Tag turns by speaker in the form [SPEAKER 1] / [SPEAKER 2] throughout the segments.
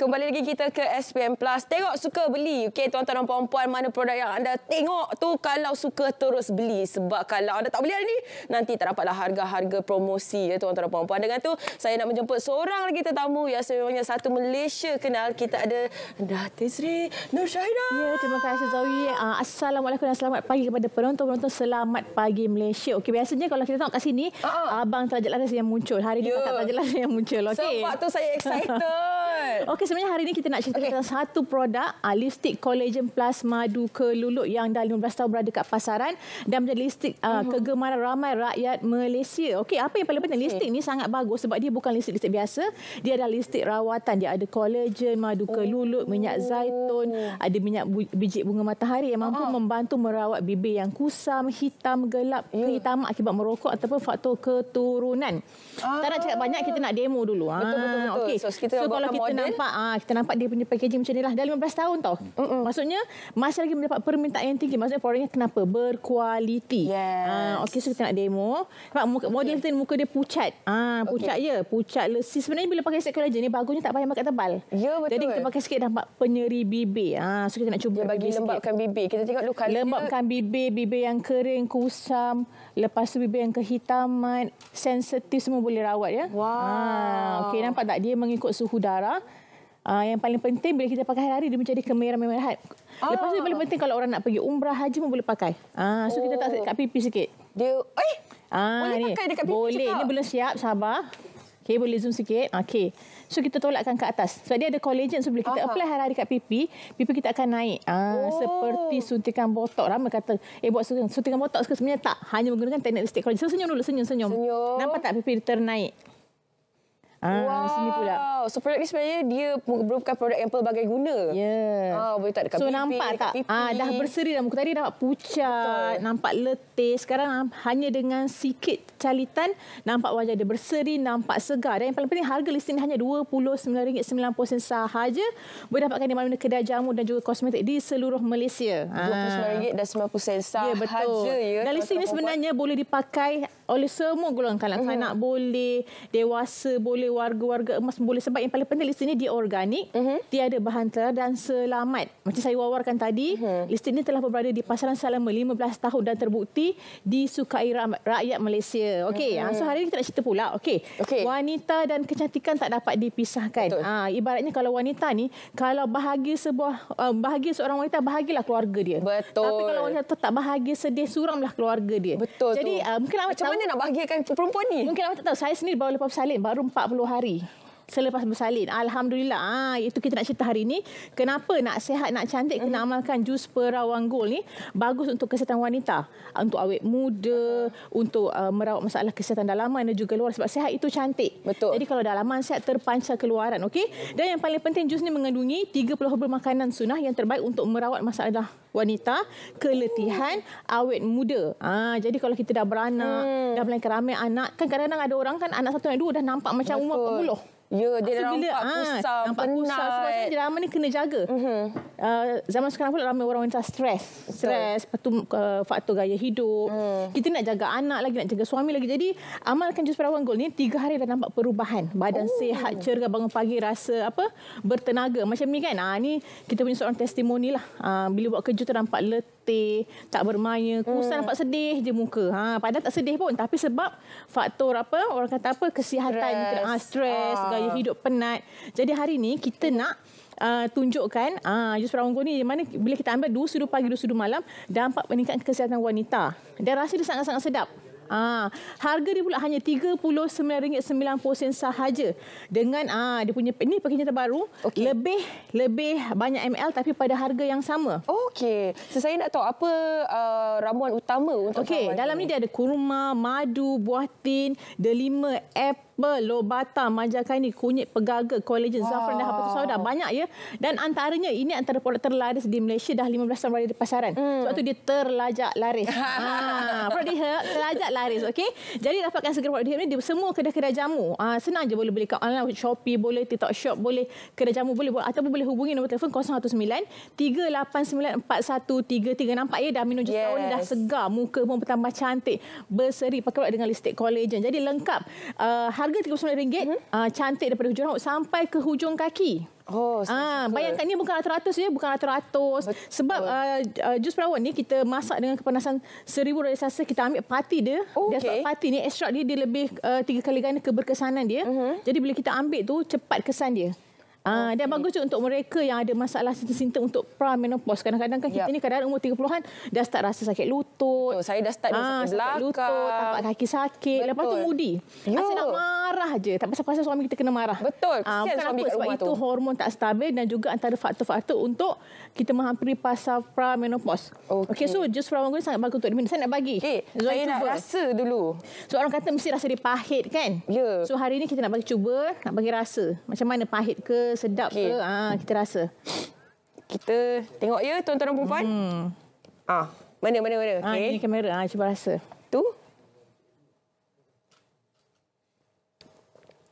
[SPEAKER 1] Kembali lagi kita ke SPM Plus. Tengok suka beli. Okey, tuan-tuan dan puan-puan, mana produk yang anda tengok tu kalau suka terus beli. Sebab kalau anda tak beli hari ini, nanti tak dapatlah harga-harga promosi ya tuan-tuan dan puan-puan. Dengan tu saya nak menjemput seorang lagi tetamu yang sebenarnya satu Malaysia kenal. Kita ada
[SPEAKER 2] Datin Sri Nur Syahidah. Ya, terima kasih Zawi. Ah, Assalamualaikum dan selamat pagi kepada penonton-penonton. Selamat pagi Malaysia. Okey, biasanya kalau kita tengok kat sini, uh -uh. abang terajak yang muncul. Hari ini yeah. tak terajak yang muncul. Okay. Sebab so, tu saya excited. Okey sebenarnya hari ini kita nak cerita okay. tentang satu produk uh, lipstick collagen plus madu keluluk yang dah 15 tahun berada kat pasaran dan menjadi lipstick uh, uh-huh. kegemaran ramai rakyat Malaysia. Okey apa yang paling penting okay. lipstick ni sangat bagus sebab dia bukan lipstick biasa. Dia ada lipstick rawatan, dia ada collagen, madu keluluk, oh. minyak zaitun, ada minyak bu- biji bunga matahari yang mampu uh-huh. membantu merawat bibir yang kusam, hitam, gelap, yeah. kehitaman akibat merokok ataupun faktor keturunan. Uh. Tak nak cakap banyak kita nak demo dulu. Ah. Betul betul. betul. Okey. So, kita so kalau kita nampak ah kita nampak dia punya packaging macam ni lah. Dah 15 tahun tau. Hmm. Mm-mm. Maksudnya masih lagi mendapat permintaan yang tinggi. Maksudnya foreignnya kenapa? Berkualiti. Yes. Ah, okay, so kita nak demo. Nampak muka, model okay. muka dia pucat. Ah, pucat okay. ya. Pucat lesi. Sebenarnya bila pakai set collagen ni bagusnya tak payah pakai tebal. Ya, yeah, betul. Jadi kita pakai sikit nampak penyeri bibir. Ah, so kita nak cuba. Dia bagi bibir lembapkan bibir. Kita tengok luka kali Lembapkan dia... bibir. Bibir yang kering, kusam. Lepas tu bibir yang kehitaman. Sensitif semua boleh rawat ya. Wow. Ah, okay, nampak tak? Dia mengikut suhu darah. Uh, yang paling penting bila kita pakai hari-hari dia menjadi kemerah merahan Oh. Lepas tu paling ah. penting kalau orang nak pergi umrah haji pun boleh pakai. uh, so oh. kita tak oh. kat pipi sikit. Dia eh uh, boleh ni. pakai dekat pipi. Boleh. Ini belum siap, sabar. Okay, boleh zoom sikit. Okay. So kita tolakkan ke atas. Sebab dia ada collagen so bila kita Aha. apply hari-hari kat pipi, pipi kita akan naik. Ah, uh, oh. seperti suntikan botok ramai kata, eh buat suntikan botok sebenarnya tak. Hanya menggunakan teknik estetik collagen. So, senyum dulu, senyum, senyum. Senyum. Nampak tak pipi ternaik?
[SPEAKER 1] Ah, wow. sini pula. So produk ni sebenarnya dia merupakan produk yang pelbagai
[SPEAKER 2] guna. Ya. Yeah. Ah, boleh tak dekat so, pipi, nampak tak? pipi. Ah, dah berseri dah. Muka tadi dapat pucat, Betul. nampak letih. Sekarang ah, hanya dengan sikit calitan, nampak wajah dia berseri, nampak segar. Dan yang paling penting, harga listing hanya RM29.90 sahaja. Boleh dapatkan di mana-mana kedai jamu dan juga kosmetik di seluruh Malaysia. Ah. RM29.90 ya, sahaja. Ya, betul. dan listing ni sebenarnya boleh dipakai oleh semua golongan kanak kanak uh-huh. boleh dewasa boleh warga-warga emas boleh sebab yang paling penting listrik ini dia organik uh-huh. tiada bahan terah dan selamat macam saya wawarkan tadi uh-huh. listrik ni telah berada di pasaran selama 15 tahun dan terbukti disukai rakyat Malaysia okey uh-huh. so hari ni kita nak cerita pula okey okay. wanita dan kecantikan tak dapat dipisahkan ha, ibaratnya kalau wanita ni kalau bahagia sebuah um, bahagia seorang wanita bahagilah keluarga dia betul tapi kalau wanita tu tak bahagia sedih suramlah keluarga dia betul jadi tu. Ah, mungkin lah macam awak tahu mana nak bahagiakan perempuan ni? Mungkin awak tak tahu. Saya sendiri baru lepas bersalin. Baru 40 hari selepas bersalin. Alhamdulillah. Ha, itu kita nak cerita hari ini. Kenapa nak sehat, nak cantik, mm. kena mhm. amalkan jus perawang gol ni. Bagus untuk kesihatan wanita. Ah, untuk awet muda, untuk uh, merawat masalah kesihatan dalaman dan juga luar. Sebab sehat itu cantik. Betul. Jadi kalau dalaman sehat, terpancar keluaran. Okay? Dan yang paling penting, jus ni mengandungi 30 hubungan makanan sunnah yang terbaik untuk merawat masalah wanita, keletihan, mm. awet muda. Ha, jadi kalau kita dah beranak, mm. dah melainkan ramai anak, kan kadang-kadang ada orang kan anak satu dan dua dah nampak macam Betul. umur 40. Ya, dia dah nampak ha, kusam, nampak penat. Kusam, sebab jerama ni kena jaga. Uh-huh. Uh, zaman sekarang pula ramai orang wanita stres. Stres, lepas tu uh, faktor gaya hidup. Hmm. Kita nak jaga anak lagi, nak jaga suami lagi. Jadi, amalkan jus perawan gol ni, tiga hari dah nampak perubahan. Badan oh. sihat, cerga, bangun pagi, rasa apa bertenaga. Macam ni kan, ha, ni kita punya seorang testimoni lah. Ha, bila buat kerja tu nampak letak tak bermaya kusan hmm. nampak sedih je muka ha padahal tak sedih pun tapi sebab faktor apa orang kata apa kesihatan stress, ha, stress ah gaya ya. hidup penat. Jadi hari ini kita nak uh, tunjukkan uh, jus peranggur ni mana bila kita ambil dua sudu pagi, dua sudu malam dampak peningkatan kesihatan wanita. Dan rasa dia sangat-sangat sedap. Ah, harga dia pula hanya RM39.90 sahaja dengan ah dia punya ni pakejnya terbaru okay. lebih lebih banyak ml tapi pada harga yang sama. Okey. So, saya nak tahu apa uh, ramuan utama untuk Okey, dalam ni dia ada kurma, madu, buah tin, delima apple Lobata, ini Kunyit, Pegaga, kolagen, wow. Zafran dan apa tu saudara. Banyak ya. Dan antaranya ini antara produk terlaris di Malaysia dah 15 tahun berada di pasaran. Hmm. Sebab tu dia terlajak laris. ha, produk dia terlajak laris. Okay? Jadi dapatkan segera produk ini di semua kedai-kedai jamu. Ha, senang je boleh beli kat online. Shopee boleh, TikTok Shop boleh, kedai jamu boleh. boleh ataupun boleh hubungi nombor telefon 019-389-4133. Nampak ya dah minum jus yes. dah segar. Muka pun bertambah cantik. Berseri pakai dengan listrik collagen. Jadi lengkap. Uh, harga rm ringgit Mm-hmm. Uh, cantik daripada hujung rambut sampai ke hujung kaki. Oh, ah, bayangkan ni bukan ratus-ratus ya, bukan ratus-ratus. Sebab uh, uh, jus perawan ni kita masak dengan kepanasan seribu darjah Celsius, kita ambil pati dia. Okay. Dan pati ni, ekstrak dia, dia lebih uh, tiga kali ganda keberkesanan dia. Uh-huh. Jadi bila kita ambil tu, cepat kesan dia. Ah, okay. Dan bagus juga untuk mereka yang ada masalah sintem untuk pramenopause. Kadang-kadang kan kita ya. ni kadang kadang umur 30-an dah start rasa sakit lutut. Betul. Saya dah start rasa ah, sakit belakang. lutut, tapak kaki sakit. Betul. Lepas tu mudi. Ya. Asyik nak marah je. Tak pasal-pasal suami kita kena marah. Betul. Ha, bukan apa, sebab itu tu. hormon tak stabil dan juga antara faktor-faktor untuk kita menghampiri pasal pramenopause. Okay. okay. So jus perawan guna sangat bagus untuk diminum. Saya nak bagi. Okay. Zohan saya cuba. nak rasa dulu. So orang kata mesti rasa dia pahit kan? Yeah. So hari ini kita nak bagi cuba, nak bagi rasa. Macam mana pahit ke sedap okay. ke ha, kita rasa. Kita tengok ya tuan-tuan dan puan-puan. Hmm. Ha, mana mana mana. Ha, ah, okay. Ini kamera ha, cuba rasa. Tu?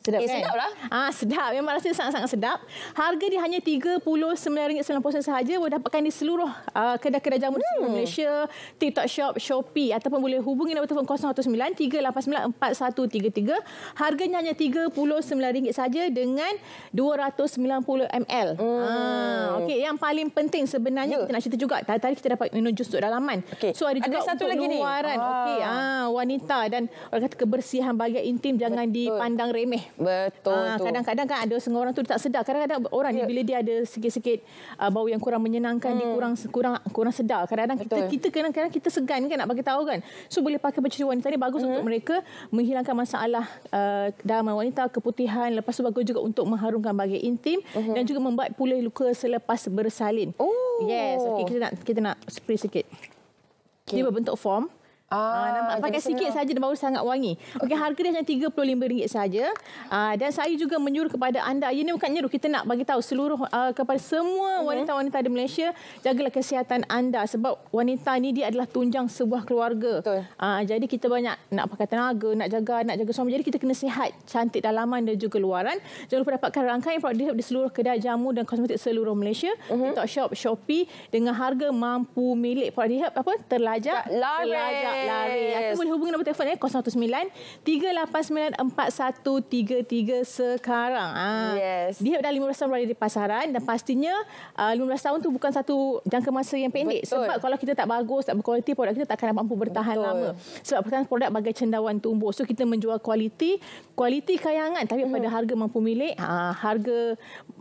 [SPEAKER 2] Sedap eh, kan? Sedap lah. Ha, sedap. Memang rasa sangat-sangat sedap. Harga dia hanya RM39.90 sahaja. Boleh dapatkan di seluruh uh, kedai-kedai jamu hmm. di seluruh hmm. Malaysia. TikTok Shop, Shopee. Ataupun boleh hubungi nombor telefon 019-389-4133. Harganya hanya RM39 sahaja dengan 290 ml. Hmm. Ha, ah, okay. Yang paling penting sebenarnya yeah. kita nak cerita juga. Tadi kita dapat minum jus untuk dalaman. Okay. So ada juga ada satu lagi luaran. Ni. Ah. Okay. Ha, wanita dan orang kata kebersihan bahagian intim jangan Betul. dipandang remeh. Betul ha, ah, tu. Kadang-kadang kan ada setengah orang tu tak sedar. Kadang-kadang orang yeah. ni ya. bila dia ada sikit-sikit uh, bau yang kurang menyenangkan hmm. dia kurang kurang kurang sedar. Kadang-kadang kita kita kadang-kadang kita segan kan nak bagi tahu kan. So boleh pakai pencuci wanita ni bagus hmm. untuk mereka menghilangkan masalah uh, ah, dalam wanita keputihan lepas tu bagus juga untuk mengharumkan bahagian intim uh-huh. dan juga membuat pulih luka selepas bersalin. Oh. Yes, okay, kita nak kita nak spray sikit. Okay. Dia berbentuk form. Ah, ah pakai sikit saja dan bau sangat wangi. Okey, harga dia macam RM35 saja. Ah, dan saya juga menyuruh kepada anda, ini ya, bukan nyuruh, kita nak bagi tahu seluruh uh, kepada semua mhm. wanita-wanita di Malaysia, jagalah kesihatan anda sebab wanita ni dia adalah tunjang sebuah keluarga. Ah, jadi kita banyak nak pakai tenaga, nak jaga, nak jaga suami. Jadi kita kena sihat, cantik dalaman dan juga luaran. Jangan lupa dapatkan rangkaian produk di seluruh kedai jamu dan kosmetik seluruh Malaysia. Uh-huh. TikTok Shop, Shopee dengan harga mampu milik produk apa? Terlajak. Terlajak lari. Aku boleh hubungi nombor telefon eh 019 4133 sekarang. Ha. Yes. Dia dah 15 tahun berada di pasaran dan pastinya uh, ah, 15 tahun tu bukan satu jangka masa yang pendek. Betul. Sebab kalau kita tak bagus, tak berkualiti produk kita takkan mampu bertahan Betul. lama. Sebab pertahanan produk bagai cendawan tumbuh. So kita menjual kualiti, kualiti kayangan tapi hmm pada harga mampu milik, ha, harga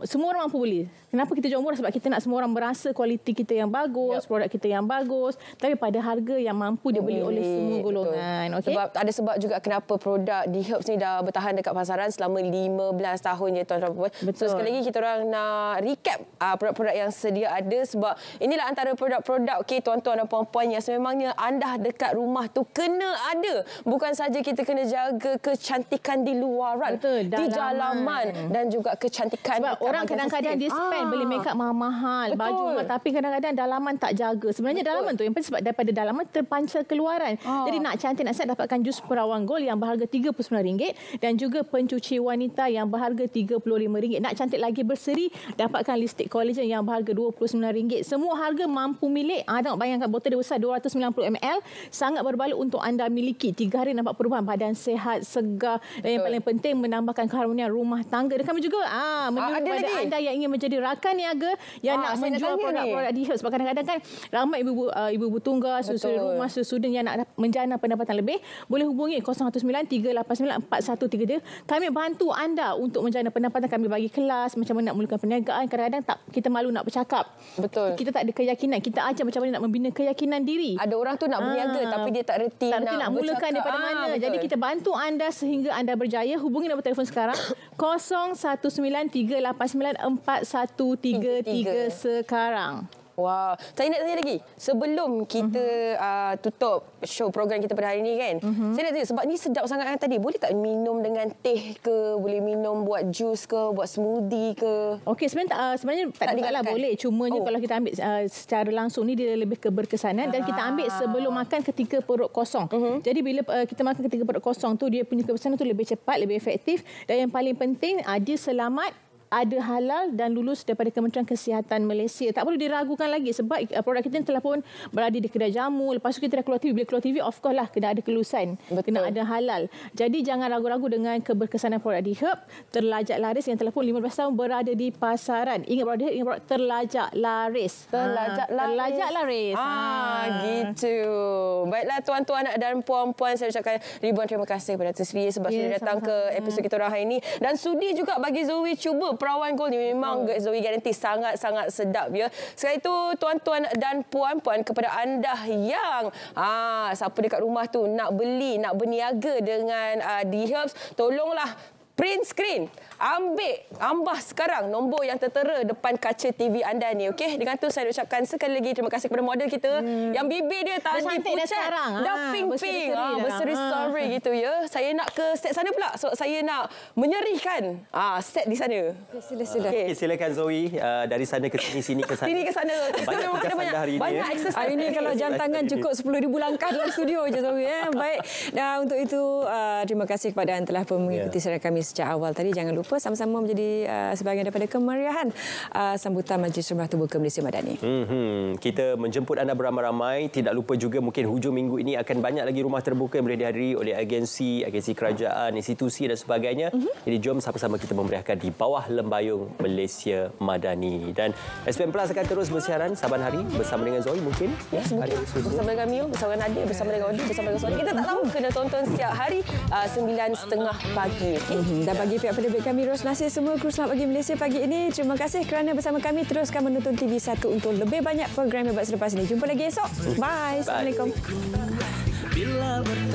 [SPEAKER 2] semua orang mampu beli. Kenapa kita jual murah? Sebab kita nak semua orang merasa kualiti kita yang bagus, yep. produk kita yang bagus tapi pada harga yang mampu dia beli hmm oleh semua golongan. Okay? Sebab ada sebab juga kenapa produk di Herbs ni dah bertahan
[SPEAKER 1] dekat pasaran selama 15 tahun ya tuan-tuan puan. So sekali lagi kita orang nak recap ah, produk-produk yang sedia ada sebab inilah antara produk-produk okey tuan-tuan dan puan-puan yang sememangnya anda dekat rumah tu kena ada. Bukan saja kita kena jaga kecantikan di luaran, Betul, di dalaman. dan juga kecantikan sebab orang kadang-kadang dia ah. spend ah. beli mekap
[SPEAKER 2] mahal-mahal, baju mahal tapi kadang-kadang dalaman tak jaga. Sebenarnya Betul. dalaman tu yang penting sebab daripada dalaman terpancar keluar tawaran. Oh. Ah. Jadi nak cantik nak sihat dapatkan jus perawan gold yang berharga RM39 dan juga pencuci wanita yang berharga RM35. Nak cantik lagi berseri dapatkan lipstick kolagen yang berharga RM29. Semua harga mampu milik. Ah tengok bayangkan botol dia besar 290 ml sangat berbaloi untuk anda miliki. Tiga hari nampak perubahan badan sehat, segar Betul. dan yang paling penting menambahkan keharmonian rumah tangga. Dan kami juga ah menyuruh ah, pada anda yang ingin menjadi rakan niaga yang ah, nak menjual produk-produk di sebab kadang-kadang kan ramai ibu-ibu uh, tunggal, susu rumah, susu yang nak menjana pendapatan lebih, boleh hubungi 0193894133. Kami bantu anda untuk menjana pendapatan. Kami bagi kelas macam mana nak mulakan perniagaan. Kadang-kadang tak kita malu nak bercakap. Betul. Kita tak ada keyakinan. Kita ajar macam mana nak membina keyakinan diri. Ada orang tu nak berniaga Aa, ah, tapi dia tak reti, tak nak, nak mulakan bercakap. daripada ah, mana. Betul. Jadi kita bantu anda sehingga anda berjaya. Hubungi nombor telefon sekarang. 0193894133 sekarang wow. saya nak tanya lagi. Sebelum kita uh-huh. uh, tutup
[SPEAKER 1] show program kita pada hari ini kan. Uh-huh. Saya nak tanya sebab ni sedap sangat kan tadi. Boleh tak minum dengan teh
[SPEAKER 2] ke? Boleh minum buat jus ke? Buat smoothie ke? Okey, sebenarnya, uh, sebenarnya tak, tak dengar lah boleh. Cuma oh. kalau kita ambil uh, secara langsung ni dia lebih keberkesanan. Uh-huh. Dan kita ambil ah. sebelum makan ketika perut kosong. Uh-huh. Jadi bila uh, kita makan ketika perut kosong tu dia punya keberkesanan tu lebih cepat, lebih efektif. Dan yang paling penting uh, dia selamat ada halal dan lulus daripada Kementerian Kesihatan Malaysia. Tak perlu diragukan lagi sebab uh, produk kita telah pun berada di kedai jamu. Lepas tu kita dah keluar TV. Bila keluar TV, of course lah kena ada kelulusan. Betul. Kena ada halal. Jadi jangan ragu-ragu dengan keberkesanan produk di Herb. Terlajak laris yang telah pun 15 tahun berada di pasaran. Ingat produk di Herb, produk terlajak laris. Ah, terlajak laris. Terlajak laris. Ah, ah. gitu.
[SPEAKER 1] Baiklah tuan-tuan dan puan-puan saya ucapkan ribuan terima kasih kepada Tuan sebab yeah, sudah datang sama. ke episod kita hari ini. Dan sudi juga bagi Zoe cuba perawan gol ni memang hmm. Zoe Garanti sangat-sangat sedap ya. Sekali itu tuan-tuan dan puan-puan kepada anda yang aa, ah, siapa dekat rumah tu nak beli, nak berniaga dengan uh, ah, D-Herbs, tolonglah print screen Ambil ambas sekarang nombor yang tertera depan kaca TV anda ni. Okey, dengan tu saya ucapkan sekali lagi terima kasih kepada model kita hmm. yang bibi dia tadi pucat. Dah, sekarang, dah ha, pink-pink. Ah, ah. Berseri, ha, berseri ha. gitu ya. Saya nak ke set sana pula sebab saya nak menyerihkan ha, set di sana. Sila-sila. Okay, silakan Zoe. Uh, dari sana ke sini, sini ke sana. Sini ke sana. Banyak tugas banyak, hari ini. Banyak ya. exercise. Hari ini kalau jantangan cukup sepuluh ribu langkah dalam studio je Zoe. Eh. Baik. Dan untuk itu, uh, terima kasih kepada yang telah ya. mengikuti yeah. serai kami sejak awal tadi. Jangan lupa apa sama-sama menjadi uh, sebahagian daripada kemeriahan uh, sambutan Majlis Rumah Tubuh ke Malaysia Madani. Hmm, kita menjemput anda beramai-ramai. Tidak lupa juga mungkin hujung minggu ini akan banyak lagi rumah terbuka yang boleh dihadiri oleh agensi, agensi kerajaan, institusi dan sebagainya. Mm-hmm. Jadi jom sama-sama kita memeriahkan di bawah lembayung Malaysia Madani. Dan SPM Plus akan terus bersiaran saban hari bersama dengan Zoe mungkin. Ya, yes, Bersama dengan Mio, bersama dengan Adik, bersama dengan Odi, bersama dengan Suami. Kita tak tahu kena tonton setiap hari uh, 9.30 pagi. Okay? Mm-hmm. Dan bagi pihak penerbit kami, Amirus Nasir semua kru Selamat Pagi Malaysia pagi ini. Terima kasih kerana bersama kami teruskan menonton TV1 untuk lebih banyak program hebat selepas ini. Jumpa lagi esok. Bye. Assalamualaikum.
[SPEAKER 2] Bye.